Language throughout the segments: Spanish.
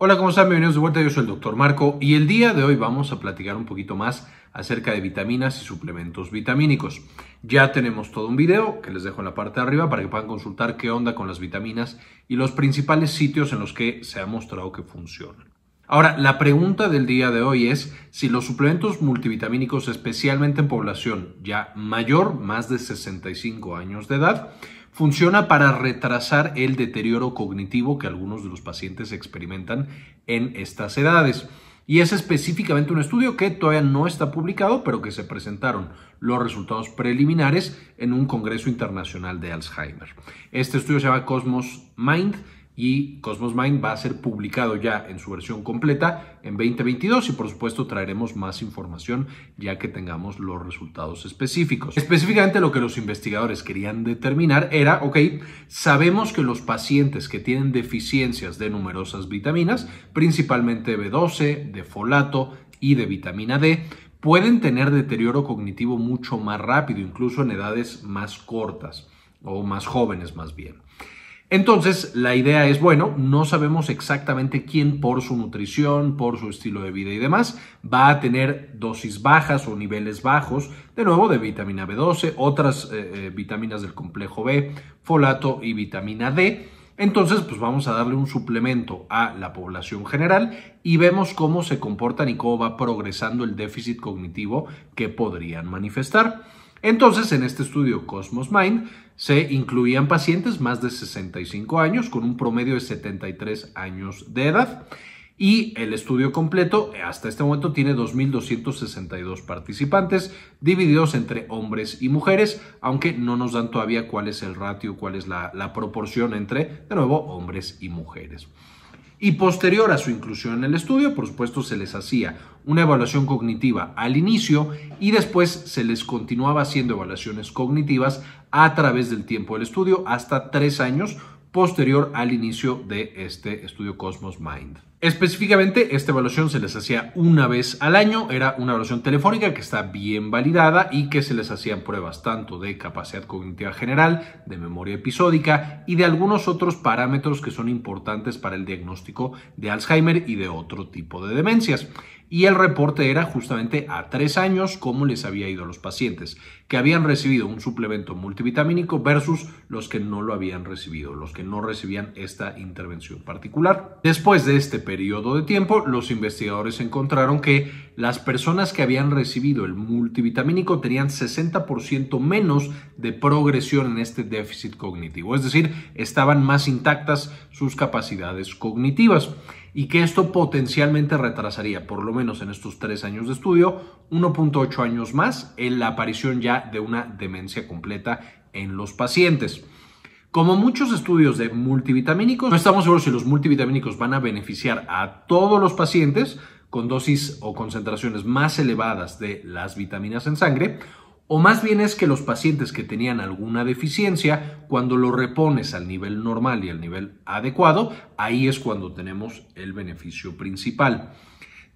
Hola, ¿cómo están? Bienvenidos de vuelta. Yo soy el doctor Marco y el día de hoy vamos a platicar un poquito más acerca de vitaminas y suplementos vitamínicos. Ya tenemos todo un video que les dejo en la parte de arriba para que puedan consultar qué onda con las vitaminas y los principales sitios en los que se ha mostrado que funcionan. Ahora, la pregunta del día de hoy es si los suplementos multivitamínicos, especialmente en población ya mayor, más de 65 años de edad, funciona para retrasar el deterioro cognitivo que algunos de los pacientes experimentan en estas edades. Y es específicamente un estudio que todavía no está publicado, pero que se presentaron los resultados preliminares en un Congreso Internacional de Alzheimer. Este estudio se llama Cosmos Mind y Cosmos Mind va a ser publicado ya en su versión completa en 2022 y por supuesto traeremos más información ya que tengamos los resultados específicos. Específicamente lo que los investigadores querían determinar era, ok, sabemos que los pacientes que tienen deficiencias de numerosas vitaminas, principalmente B12, de folato y de vitamina D, pueden tener deterioro cognitivo mucho más rápido, incluso en edades más cortas o más jóvenes más bien. Entonces, la idea es, bueno, no sabemos exactamente quién por su nutrición, por su estilo de vida y demás, va a tener dosis bajas o niveles bajos, de nuevo, de vitamina B12, otras eh, eh, vitaminas del complejo B, folato y vitamina D. Entonces, pues vamos a darle un suplemento a la población general y vemos cómo se comportan y cómo va progresando el déficit cognitivo que podrían manifestar. Entonces, en este estudio Cosmos Mind se incluían pacientes más de 65 años con un promedio de 73 años de edad y el estudio completo hasta este momento tiene 2.262 participantes divididos entre hombres y mujeres, aunque no nos dan todavía cuál es el ratio, cuál es la, la proporción entre, de nuevo, hombres y mujeres y posterior a su inclusión en el estudio, por supuesto, se les hacía una evaluación cognitiva al inicio y después se les continuaba haciendo evaluaciones cognitivas a través del tiempo del estudio hasta tres años posterior al inicio de este estudio Cosmos Mind. Específicamente, esta evaluación se les hacía una vez al año, era una evaluación telefónica que está bien validada y que se les hacían pruebas tanto de capacidad cognitiva general, de memoria episódica y de algunos otros parámetros que son importantes para el diagnóstico de Alzheimer y de otro tipo de demencias y el reporte era justamente a tres años cómo les había ido a los pacientes que habían recibido un suplemento multivitamínico versus los que no lo habían recibido, los que no recibían esta intervención particular. Después de este periodo de tiempo, los investigadores encontraron que las personas que habían recibido el multivitamínico tenían 60% menos de progresión en este déficit cognitivo, es decir, estaban más intactas sus capacidades cognitivas y que esto potencialmente retrasaría, por lo menos en estos tres años de estudio, 1.8 años más en la aparición ya de una demencia completa en los pacientes. Como muchos estudios de multivitamínicos, no estamos seguros si los multivitamínicos van a beneficiar a todos los pacientes, con dosis o concentraciones más elevadas de las vitaminas en sangre, o más bien es que los pacientes que tenían alguna deficiencia, cuando lo repones al nivel normal y al nivel adecuado, ahí es cuando tenemos el beneficio principal.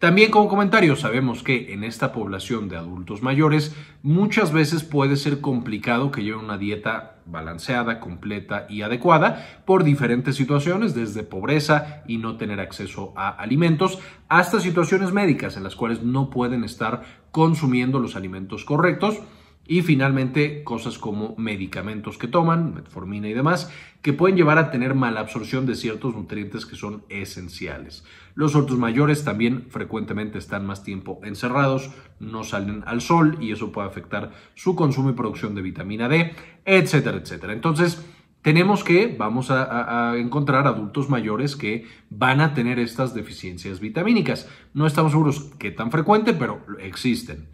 También como comentario sabemos que en esta población de adultos mayores muchas veces puede ser complicado que lleven una dieta balanceada, completa y adecuada por diferentes situaciones, desde pobreza y no tener acceso a alimentos, hasta situaciones médicas en las cuales no pueden estar consumiendo los alimentos correctos y finalmente, cosas como medicamentos que toman, metformina y demás, que pueden llevar a tener mala absorción de ciertos nutrientes que son esenciales. Los adultos mayores también frecuentemente están más tiempo encerrados, no salen al sol y eso puede afectar su consumo y producción de vitamina D, etcétera, etcétera. Entonces, tenemos que, vamos a, encontrar adultos mayores que van a tener estas deficiencias vitamínicas. No estamos seguros qué tan frecuente, pero existen.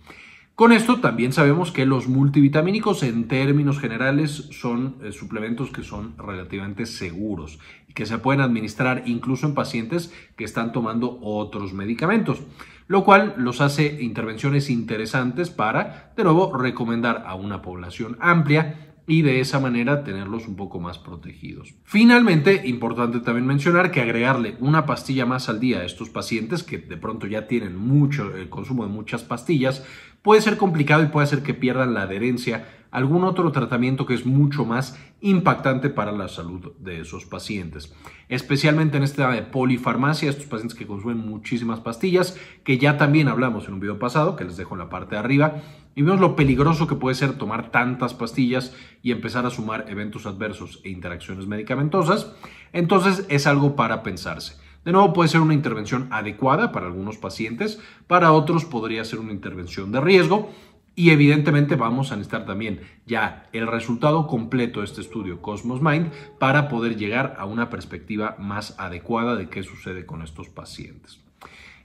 Con esto también sabemos que los multivitamínicos en términos generales son eh, suplementos que son relativamente seguros y que se pueden administrar incluso en pacientes que están tomando otros medicamentos, lo cual los hace intervenciones interesantes para, de nuevo, recomendar a una población amplia y de esa manera tenerlos un poco más protegidos. Finalmente, importante también mencionar que agregarle una pastilla más al día a estos pacientes que de pronto ya tienen mucho el consumo de muchas pastillas puede ser complicado y puede hacer que pierdan la adherencia algún otro tratamiento que es mucho más impactante para la salud de esos pacientes. Especialmente en esta de polifarmacia, estos pacientes que consumen muchísimas pastillas, que ya también hablamos en un video pasado, que les dejo en la parte de arriba, y vemos lo peligroso que puede ser tomar tantas pastillas y empezar a sumar eventos adversos e interacciones medicamentosas. Entonces es algo para pensarse. De nuevo, puede ser una intervención adecuada para algunos pacientes, para otros podría ser una intervención de riesgo y evidentemente vamos a necesitar también ya el resultado completo de este estudio Cosmos Mind para poder llegar a una perspectiva más adecuada de qué sucede con estos pacientes.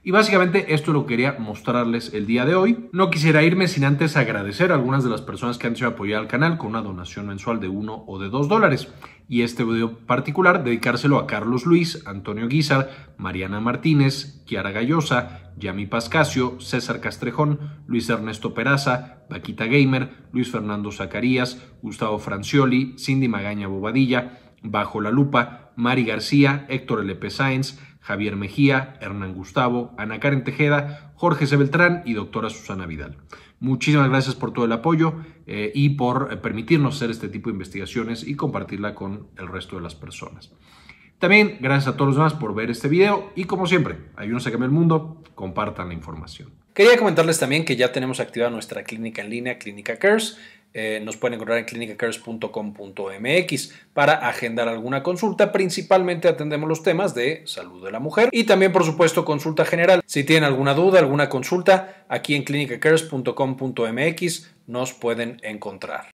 Y básicamente esto lo quería mostrarles el día de hoy. No quisiera irme sin antes agradecer a algunas de las personas que han sido apoyadas al canal con una donación mensual de 1 o de 2 dólares. Y este video particular dedicárselo a Carlos Luis, Antonio Guizar, Mariana Martínez, Kiara Gallosa, Yami Pascasio, César Castrejón, Luis Ernesto Peraza, Vaquita Gamer, Luis Fernando Zacarías, Gustavo Francioli, Cindy Magaña Bobadilla, Bajo la Lupa, Mari García, Héctor L.P. Sáenz, Javier Mejía, Hernán Gustavo, Ana Karen Tejeda, Jorge C. y doctora Susana Vidal. Muchísimas gracias por todo el apoyo eh, y por eh, permitirnos hacer este tipo de investigaciones y compartirla con el resto de las personas. También gracias a todos los demás por ver este video y como siempre, ayúdense a cambiar el mundo, compartan la información. Quería comentarles también que ya tenemos activada nuestra clínica en línea, Clínica Cares. Eh, nos pueden encontrar en clinicacares.com.mx para agendar alguna consulta. Principalmente atendemos los temas de salud de la mujer y también, por supuesto, consulta general. Si tienen alguna duda, alguna consulta, aquí en clinicacares.com.mx nos pueden encontrar.